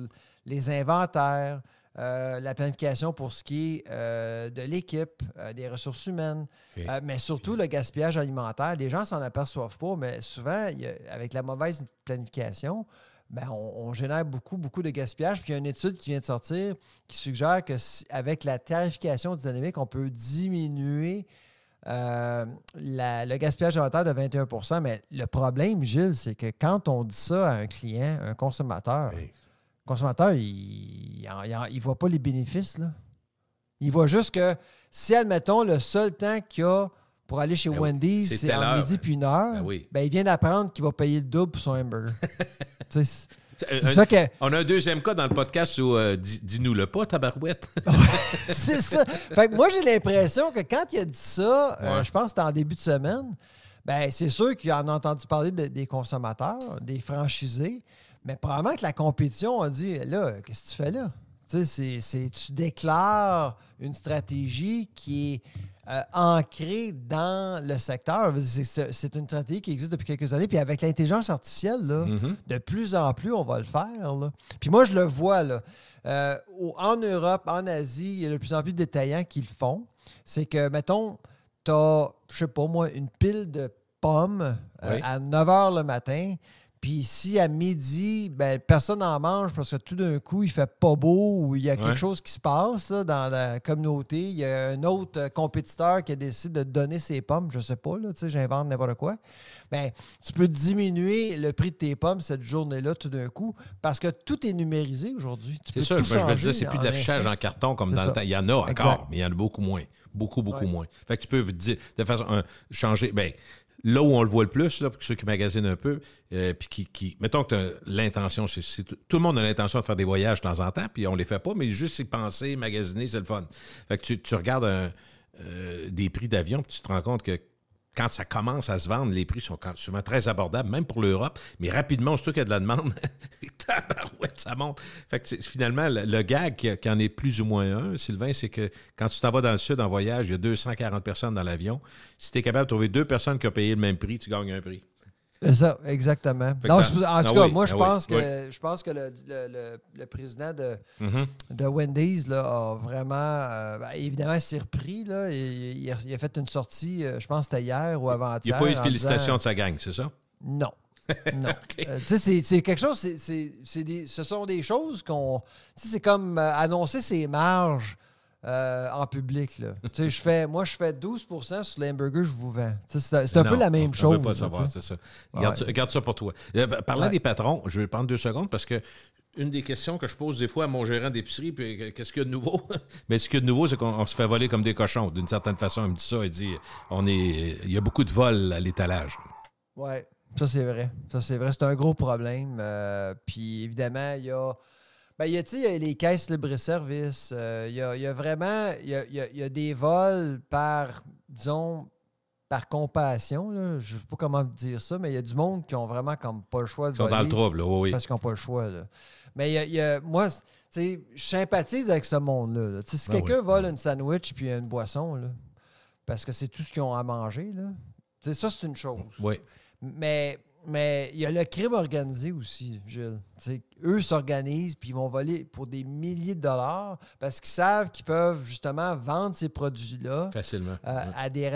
les inventaires, euh, la planification pour ce qui est euh, de l'équipe, euh, des ressources humaines, mais surtout le gaspillage alimentaire. Les gens s'en aperçoivent pas, mais souvent, avec la mauvaise planification, ben, on, génère beaucoup, beaucoup de gaspillage. Puis il y a une étude qui vient de sortir qui suggère que avec la tarification dynamique, on peut diminuer euh, le gaspillage alimentaire de 21 Mais le problème, Gilles, c'est que quand on dit ça à un client, un consommateur, le consommateur, il ne voit pas les bénéfices. Il voit juste que si, admettons, le seul temps qu'il y a pour aller chez Wendy, Wendy's, c'est en midi hein. puis une heure. Ben, ben, il vient d'apprendre qu'il va payer le double pour son hamburger. [LAUGHS] c'est ça que... On a un deuxième cas dans le podcast où euh, dis-nous le pas, tabarouette. [LAUGHS] c'est ça. Fait moi, j'ai l'impression que quand il a dit ça, euh, je pense que c'était en début de semaine, ben c'est sûr qu'il en a entendu parler des consommateurs, des franchisés, mais probablement que la compétition a dit là, qu'est-ce que tu fais là? tu déclares une stratégie qui est euh, ancré dans le secteur. C'est une stratégie qui existe depuis quelques années. Puis avec l'intelligence artificielle, mhm. de plus en plus, on va le faire. Puis moi, je le vois. Là, euh, en Europe, en Asie, il y a de plus en plus de détaillants qui le font. C'est que, mettons, tu as, je sais pas moi, une pile de pommes euh, à 9 h le matin. Puis si à midi, ben, personne n'en mange parce que tout d'un coup, il fait pas beau ou il y a quelque chose qui se passe dans la communauté. Il y a un autre euh, compétiteur qui décide de donner ses pommes, je ne sais pas, là, j'invente n'importe quoi. Ben, tu peux diminuer le prix de tes pommes cette journée-là tout d'un coup parce que tout est numérisé aujourd'hui. C'est ça, ben, je me disais, c'est plus d'affichage en carton comme dans le temps. Il y en a encore, mais il y en a beaucoup moins. Beaucoup, beaucoup moins. Fait que tu peux dire, de façon, un, changer. Ben, là où on le voit le plus, là, pour ceux qui magasinent un peu, et euh, puis qui, qui, Mettons que l'intention, c'est. Tout le monde a l'intention de faire des voyages de temps en temps, puis on les fait pas, mais juste c'est penser, magasiner, c'est le fun. Fait que tu, tu regardes euh, des prix d'avion, puis tu te rends compte que quand ça commence à se vendre, les prix sont souvent très abordables, même pour l'Europe. Mais rapidement, surtout qu'il y a de la demande, [LAUGHS] ça monte. finalement, le, gag qu'en en est plus ou moins un, Sylvain, c'est que quand tu t'en vas dans le Sud en voyage, il y a 240 personnes dans l'avion. Si tu es capable de trouver deux personnes qui ont payé le même prix, tu gagnes un prix ça, exactement. Donc, en tout cas, moi, je pense que, Je pense que le, le, le, président de, mm-hmm. Wendy's a vraiment. Euh, ben, évidemment, surpris s'est repris. Là, il, a, fait une sortie, euh, je pense que c'était hier ou avant-hier. Il n'y a pas eu de félicitations de sa gang, c'est ça? Non. [LAUGHS] Non. Euh, tu sais, c'est quelque chose. c'est ce sont des choses qu'on. Tu c'est comme annoncer ses marges euh, en public. Là. je fais, moi, je fais 12 sur l'hamburger, je vous vends. C'est un peu la même chose. On pas savoir, c'est ça. Garde, ça. pour toi. Euh, ben, parlant des patrons, je vais prendre deux secondes parce que une des questions que je pose des fois à mon gérant d'épicerie, puis euh, qu'est-ce qu'il y a de nouveau? [LAUGHS] Mais ce qu'il y a de nouveau, c'est qu'on se fait voler comme des cochons. D'une certaine façon, il me dit ça. Il dit on est, il y a beaucoup de vols à l'étalage. Oui, ça c'est vrai. Ça c'est vrai. C'est un gros problème. puis évidemment, il y a. Ben, il y a, les caisses libres services. Il y, a, vraiment y a, y a, des vols par, disons, par compassion. Je ne sais pas comment dire ça, mais il y a du monde qui ont vraiment comme pas le choix de Ils sont voler dans le trouble, Parce qu'ils n'ont pas le choix. Là. Mais y a, moi, je sympathise avec ce monde-là. Si quelqu'un vole un une sandwich puis une boisson, là, parce que c'est tout ce qu'ils ont à manger, là, ça, c'est une chose. Oui. Mais mais il y a le crime organisé aussi, Gilles. eux s'organisent puis ils vont voler pour des milliers de dollars parce qu'ils savent qu'ils peuvent justement vendre ces produits-là facilement euh, à des,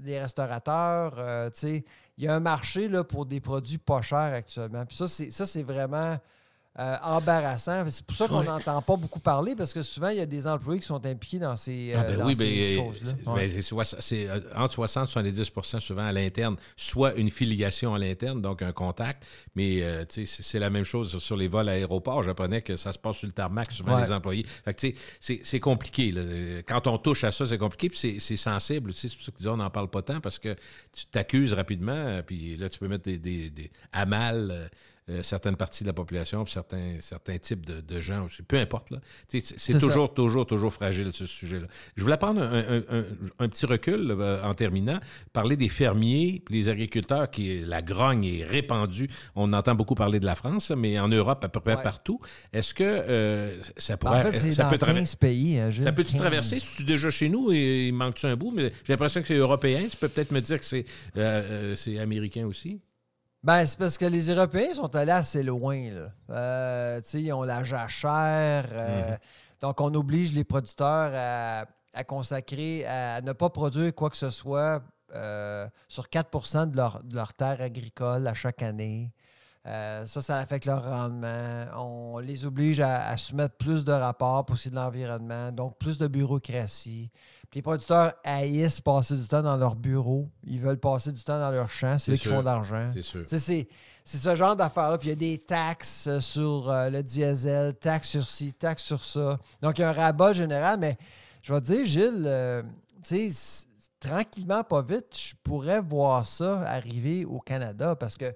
des restaurateurs. Euh, il y a un marché là, pour des produits pas chers actuellement. Puis ça, c'est vraiment euh, embarrassant. C'est pour ça qu'on n'entend pas beaucoup parler, parce que souvent, il y a des employés qui sont impliqués dans ces, ah, ben euh, ben, ces choses-là. c'est ben, euh, entre 60 et 70 souvent à l'interne, soit une filiation à l'interne, donc un contact, mais c'est la même chose sur les vols à l'aéroport. J'apprenais que ça se passe sur le tarmac, souvent les employés. c'est compliqué. Quand on touche à ça, c'est compliqué, puis c'est sensible C'est pour ça qu'on on n'en parle pas tant, parce que tu t'accuses rapidement, puis là, tu peux mettre des, des, des à euh, certaines parties de la population, certains, certains types de, gens aussi. Peu importe. C'est toujours, toujours, toujours fragile, ce sujet-là. Je voulais prendre un, petit recul euh, en terminant, parler des fermiers, les agriculteurs, qui la grogne est répandue. On entend beaucoup parler de la France, mais en Europe, à peu près partout. Est-ce que euh, ça pourrait... traverser ce ça pays. Hein, ça peut-tu traverser? Si tu es déjà chez nous, et il manque-tu un bout? Mais j'ai l'impression que c'est européen. Tu peux peut-être me dire que c'est américain aussi. Ben, c'est parce que les Européens sont allés assez loin. Euh, ils ont la jachère. Euh, mhm. Donc, on oblige les producteurs à, consacrer, à ne pas produire quoi que ce soit euh, sur 4 de leur, terre agricole à chaque année. ça, ça affecte leur rendement. On les oblige à, soumettre plus de rapports pour de l'environnement, donc plus de bureaucratie les producteurs haïssent passer du temps dans leur bureau. Ils veulent passer du temps dans leur champ. C'est eux qui font de l'argent. C'est sûr. C'est ce genre d'affaires-là. Puis il y a des taxes euh, sur euh, le diesel, taxes sur ci, taxes sur ça. Donc il y a un rabat général. Mais je vais te dire, Gilles, euh, tu sais, tranquillement, pas vite, je pourrais voir ça arriver au Canada parce que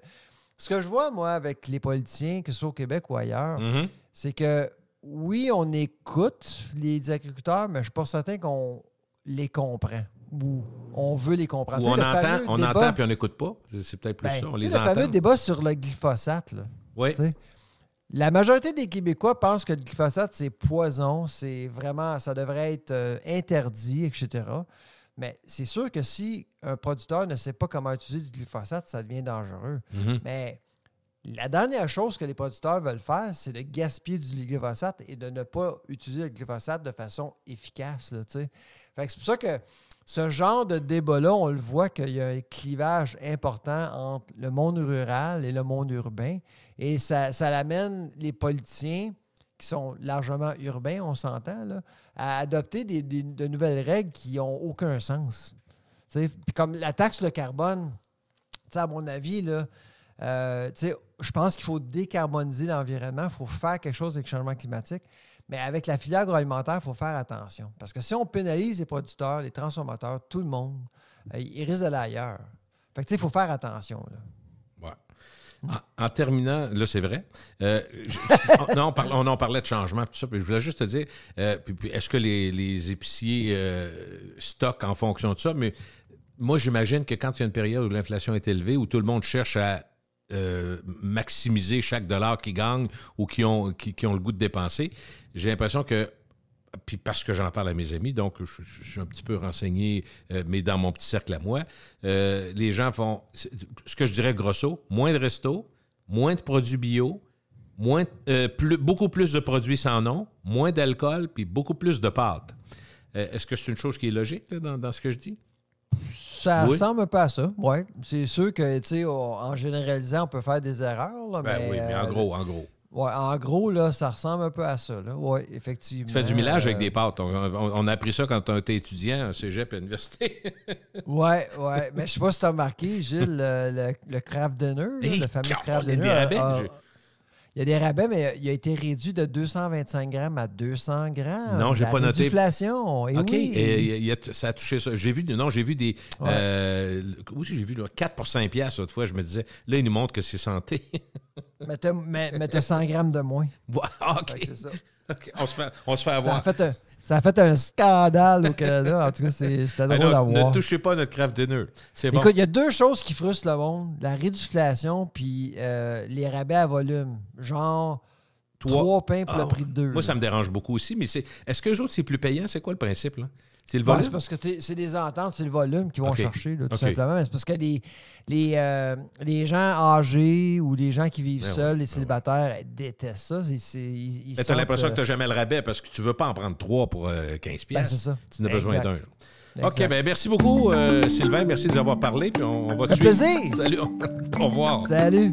ce que je vois, moi, avec les politiciens, que ce soit au Québec ou ailleurs, mm-hmm. c'est que oui, on écoute les agriculteurs, mais je ne suis pas certain qu'on les comprend ou on veut les comprendre. on, entend, on entend puis on n'écoute pas. C'est peut-être plus ben, ça. On les le fameux débat sur le glyphosate. oui. La majorité des Québécois pensent que le glyphosate, c'est poison, c'est vraiment, ça devrait être euh, interdit, etc. Mais c'est sûr que si un producteur ne sait pas comment utiliser du glyphosate, ça devient dangereux. Mm-hmm. Mais la dernière chose que les producteurs veulent faire, c'est de gaspiller du glyphosate et de ne pas utiliser le glyphosate de façon efficace. c'est pour ça que ce genre de débat-là, on le voit qu'il y a un clivage important entre le monde rural et le monde urbain. Et ça, ça l'amène les politiciens qui sont largement urbains, on s'entend, à adopter de nouvelles règles qui n'ont aucun sens. comme la taxe le carbone, à mon avis, là, euh, je pense qu'il faut décarboniser l'environnement, il faut faire quelque chose avec le changement climatique. Mais avec la filière agroalimentaire, il faut faire attention. Parce que si on pénalise les producteurs, les transformateurs, tout le monde, euh, ils risquent d'aller ailleurs. Fait que, il faut faire attention. En, terminant, là, c'est vrai. Euh, [LAUGHS] non, on, en parlait de changement, tout ça. Puis je voulais juste te dire, est-ce que les, épiciers stockent en fonction de ça? Mais moi, j'imagine que quand il y a une période où l'inflation est élevée, où tout le monde cherche à euh, maximiser chaque dollar qu'ils gagnent ou qui ont, qui, ont le goût de dépenser. J'ai l'impression que puis parce que j'en parle à mes amis, donc je, suis un petit peu renseigné, euh, mais dans mon petit cercle à moi, euh, les gens font ce que je dirais grosso, moins de resto moins de produits bio, plus, beaucoup plus de produits sans nom, moins d'alcool, puis beaucoup plus de pâtes. Est-ce que c'est une chose qui est logique dans, dans ce que je dis? Ça ressemble un peu à ça, oui. C'est sûr que, tu sais, en généralisant, on peut faire des erreurs. Ben oui, mais en euh, gros, en gros. Oui, en gros, là, ça ressemble un peu à ça. oui, effectivement. Tu fais du millage avec euh, des pâtes. On, a appris ça quand on était étudiant, cégep à l'université. Oui, [LAUGHS] oui, Mais je ne sais pas si tu as remarqué, Gilles, le, le, le craft dinner, le fameux craft il y a des rabais, mais il a été réduit de 225 grammes à 200 grammes. Non, j'ai pas noté. L'inflation. OK. ça a touché ça. J'ai vu, non, j'ai vu des. oui, euh, j'ai vu 4 pour 5 piastres autrefois. fois. Je me disais, là, il nous montre que c'est santé. [LAUGHS] mais tu 100 grammes de moins. Ah, [LAUGHS] OK. On, se fait, avoir. Ça a fait un scandale au Canada. En tout cas, c'était ben drôle à voir. Ne touchez pas notre craft dinner. C'est bon. Écoute, il y a deux choses qui frustrent le monde la réduction puis euh, les rabais à volume. Genre. Trois, pains pour le ah prix de deux. Moi, ça me dérange beaucoup aussi, mais c'est. Est-ce que autres, c'est plus payant? C'est quoi le principe? Là? C'est le volume? c'est parce que c'est des ententes, c'est le volume qu'ils vont chercher, tout simplement. C'est parce que les, euh, les, gens âgés ou les gens qui vivent ben seuls, les ben célibataires, détestent ça. t'as l'impression que euh, que t'as jamais le rabais parce que tu veux pas en prendre trois pour 15 euh, ben, pièces. c'est ça. Tu n'as besoin d'un. OK, ben merci beaucoup, Sylvain. Merci de nous avoir parlé. Puis on, va te plaisir. Salut. [LAUGHS] Au revoir. Salut.